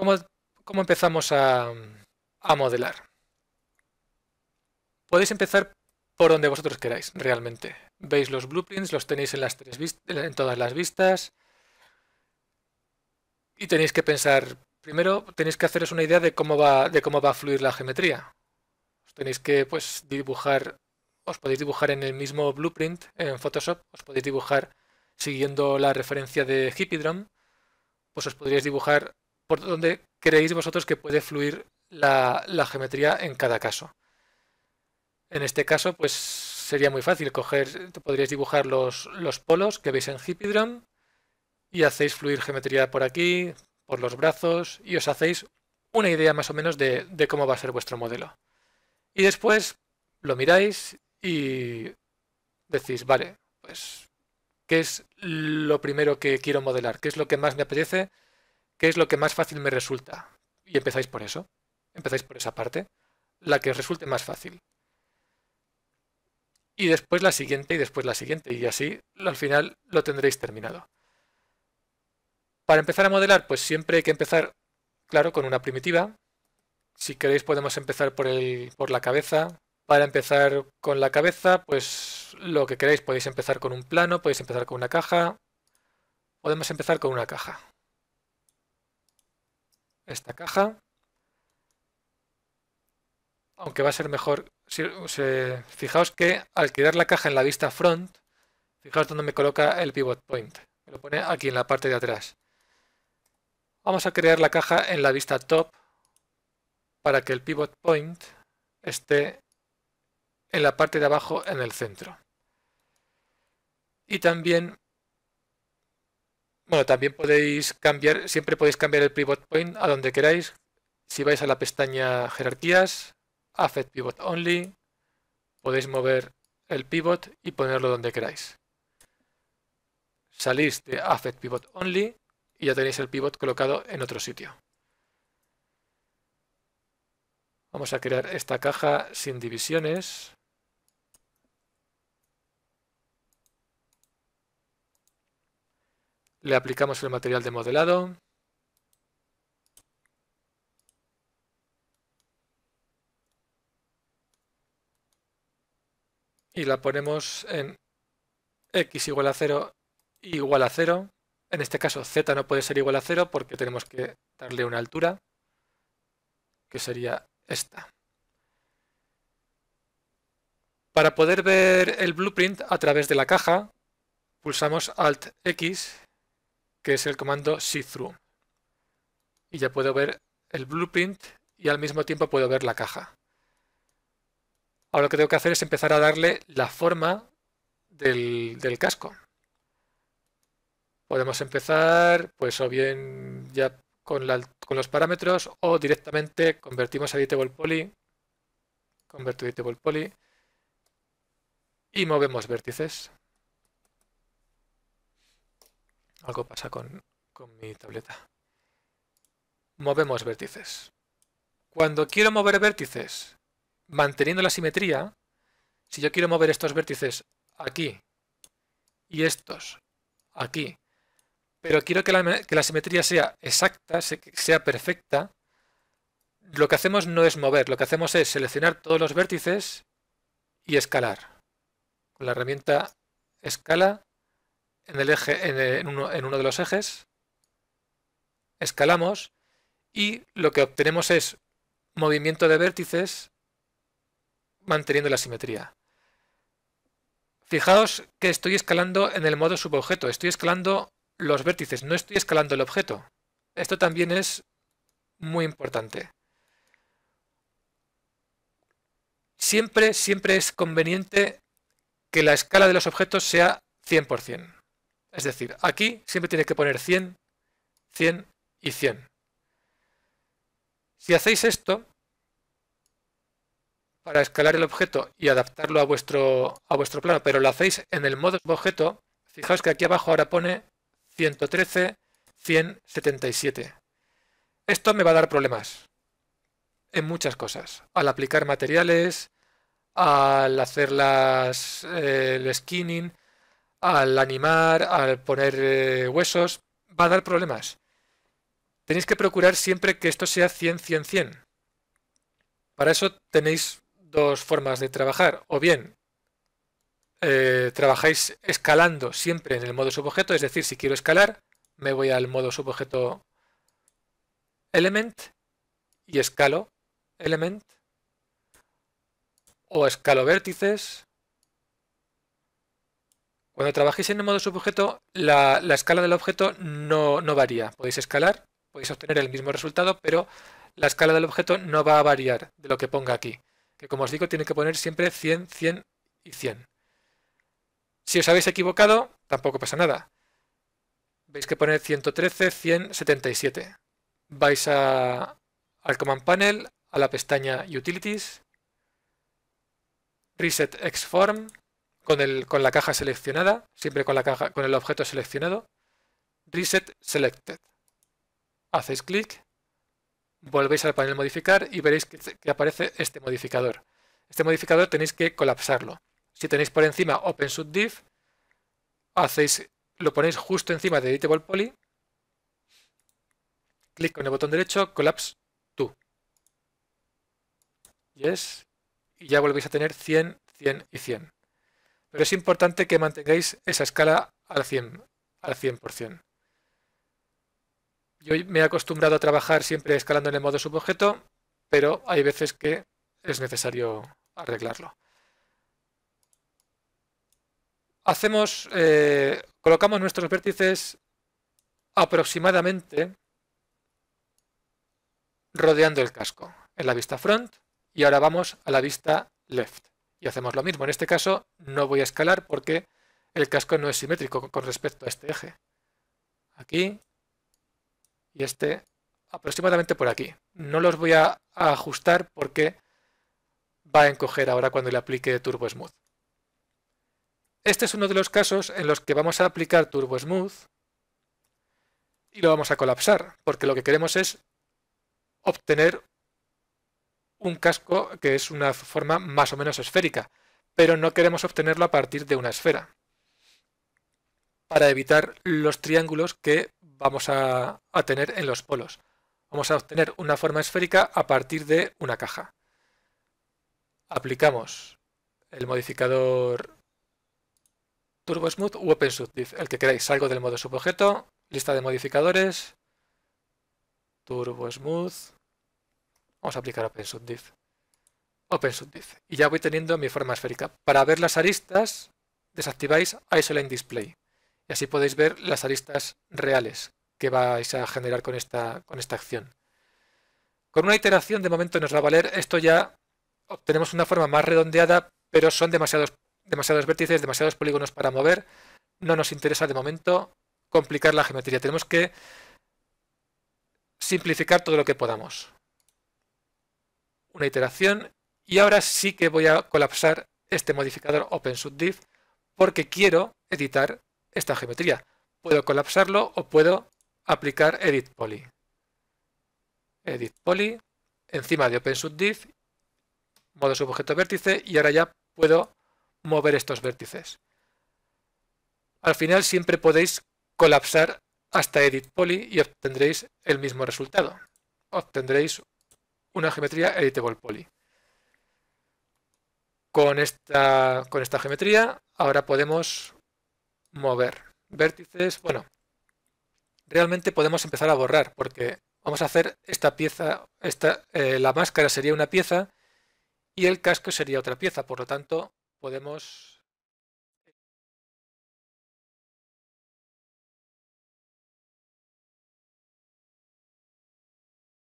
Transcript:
¿Cómo, empezamos a, modelar? Podéis empezar por donde vosotros queráis, realmente. Veis los blueprints, los tenéis en, las tres en todas las vistas. Y tenéis que pensar, primero tenéis que haceros una idea de cómo va, de cómo va a fluir la geometría. Os tenéis que pues dibujar, os podéis dibujar en el mismo blueprint en Photoshop, os podéis dibujar siguiendo la referencia de Hippidrom, pues os podríais dibujar por dónde creéis vosotros que puede fluir la, geometría en cada caso. En este caso, pues sería muy fácil coger, podríais dibujar los, polos que veis en Hippidrum y hacéis fluir geometría por aquí, por los brazos y os hacéis una idea más o menos de, de cómo va a ser vuestro modelo. Y después lo miráis y decís, vale, pues, ¿qué es lo primero que quiero modelar? ¿Qué es lo que más me apetece? ¿Qué es lo que más fácil me resulta? Y empezáis por eso. Empezáis por esa parte. La que os resulte más fácil. Y después la siguiente y después la siguiente. Y así al final lo tendréis terminado. Para empezar a modelar, pues siempre hay que empezar, claro, con una primitiva. Si queréis podemos empezar por, el, por la cabeza, para empezar con la cabeza, pues lo que queráis, podéis empezar con un plano, podéis empezar con una caja. Podemos empezar con una caja esta caja. Aunque va a ser mejor, si, fijaos que al crear la caja en la vista front, fijaos dónde me coloca el pivot point. Me lo pone aquí en la parte de atrás. Vamos a crear la caja en la vista top para que el pivot point esté en la parte de abajo en el centro. Y también bueno, también podéis cambiar, siempre podéis cambiar el pivot point a donde queráis. Si vais a la pestaña jerarquías, Affect Pivot Only, podéis mover el pivot y ponerlo donde queráis. Salís de Affect Pivot Only y ya tenéis el pivot colocado en otro sitio. Vamos a crear esta caja sin divisiones. Le aplicamos el material de modelado. Y la ponemos en x igual a 0 igual a 0. En este caso z no puede ser igual a 0 porque tenemos que darle una altura, que sería esta. Para poder ver el blueprint a través de la caja, pulsamos Alt X que es el comando see through. Y ya puedo ver el blueprint y al mismo tiempo puedo ver la caja. Ahora lo que tengo que hacer es empezar a darle la forma del, casco. Podemos empezar, pues o bien ya con, los parámetros o directamente convertimos a editable poly, editable poly y movemos vértices. Algo pasa con, mi tableta. Movemos vértices. Cuando quiero mover vértices, manteniendo la simetría, si yo quiero mover estos vértices aquí y estos aquí, pero quiero que la, que la simetría sea exacta, sea perfecta, lo que hacemos no es mover, lo que hacemos es seleccionar todos los vértices y escalar. Con la herramienta escala en, el eje, eh, en, uno, de los ejes, escalamos y lo que obtenemos es movimiento de vértices manteniendo la simetría. Fijaos que estoy escalando en el modo subobjeto, estoy escalando los vértices, no estoy escalando el objeto. Esto también es muy importante. Siempre, siempre es conveniente que la escala de los objetos sea 100%. Es decir, aquí siempre tiene que poner 100, 100 y 100. Si hacéis esto, para escalar el objeto y adaptarlo a vuestro, a vuestro plano, pero lo hacéis en el modo objeto, fijaos que aquí abajo ahora pone 113, 177. Esto me va a dar problemas en muchas cosas. Al aplicar materiales, al hacer eh, el skinning, al animar, al poner eh, huesos, va a dar problemas. Tenéis que procurar siempre que esto sea 100-100-100. Para eso tenéis dos formas de trabajar. O bien eh, trabajáis escalando siempre en el modo subobjeto, es decir, si quiero escalar, me voy al modo subobjeto element y escalo element o escalo vértices cuando trabajéis en el modo subobjeto, la, escala del objeto no, varía. Podéis escalar, podéis obtener el mismo resultado, pero la escala del objeto no va a variar de lo que ponga aquí. Que como os digo, tiene que poner siempre 100, 100 y 100. Si os habéis equivocado, tampoco pasa nada. Veis que pone 113, 177. Vais al Command Panel, a la pestaña Utilities, Reset Xform, con, la caja seleccionada, siempre con, la caja, con el objeto seleccionado. Reset Selected. Hacéis clic, volvéis al panel Modificar y veréis que, aparece este modificador. Este modificador tenéis que colapsarlo. Si tenéis por encima OpenSubDiv, hacéis, lo ponéis justo encima de Editable Poly, clic con el botón derecho, Collapse to. Yes, y ya volvéis a tener 100, 100 y 100. Pero es importante que mantengáis esa escala al 100%. Al Yo me he acostumbrado a trabajar siempre escalando en el modo subobjeto, pero hay veces que es necesario arreglarlo. Hacemos, eh, colocamos nuestros vértices aproximadamente rodeando el casco en la vista front y ahora vamos a la vista left. Y hacemos lo mismo. En este caso no voy a escalar porque el casco no es simétrico con respecto a este eje. Aquí y este aproximadamente por aquí. No los voy a ajustar porque va a encoger ahora cuando le aplique Turbo Smooth. Este es uno de los casos en los que vamos a aplicar Turbo Smooth y lo vamos a colapsar, porque lo que queremos es obtener un casco que es una forma más o menos esférica, pero no queremos obtenerlo a partir de una esfera, para evitar los triángulos que vamos a, tener en los polos. Vamos a obtener una forma esférica a partir de una caja. Aplicamos el modificador TurboSmooth u OpenSmooth, el que queráis. Salgo del modo subobjeto, lista de modificadores, TurboSmooth, Vamos a aplicar OpenSubDiv. OpenSubDiv. Y ya voy teniendo mi forma esférica. Para ver las aristas, desactiváis Isoline Display. Y así podéis ver las aristas reales que vais a generar con esta, con esta acción. Con una iteración de momento nos va a valer. Esto ya obtenemos una forma más redondeada, pero son demasiados, demasiados vértices, demasiados polígonos para mover. No nos interesa de momento complicar la geometría. Tenemos que simplificar todo lo que podamos una iteración y ahora sí que voy a colapsar este modificador OpenSubDiv porque quiero editar esta geometría. Puedo colapsarlo o puedo aplicar Edit Poly. Edit Poly, encima de OpenSubDiv, modo subobjeto vértice y ahora ya puedo mover estos vértices. Al final siempre podéis colapsar hasta Edit Poly y obtendréis el mismo resultado. Obtendréis una geometría editable poly. Con esta, con esta geometría ahora podemos mover vértices. Bueno, realmente podemos empezar a borrar porque vamos a hacer esta pieza, esta, eh, la máscara sería una pieza y el casco sería otra pieza, por lo tanto podemos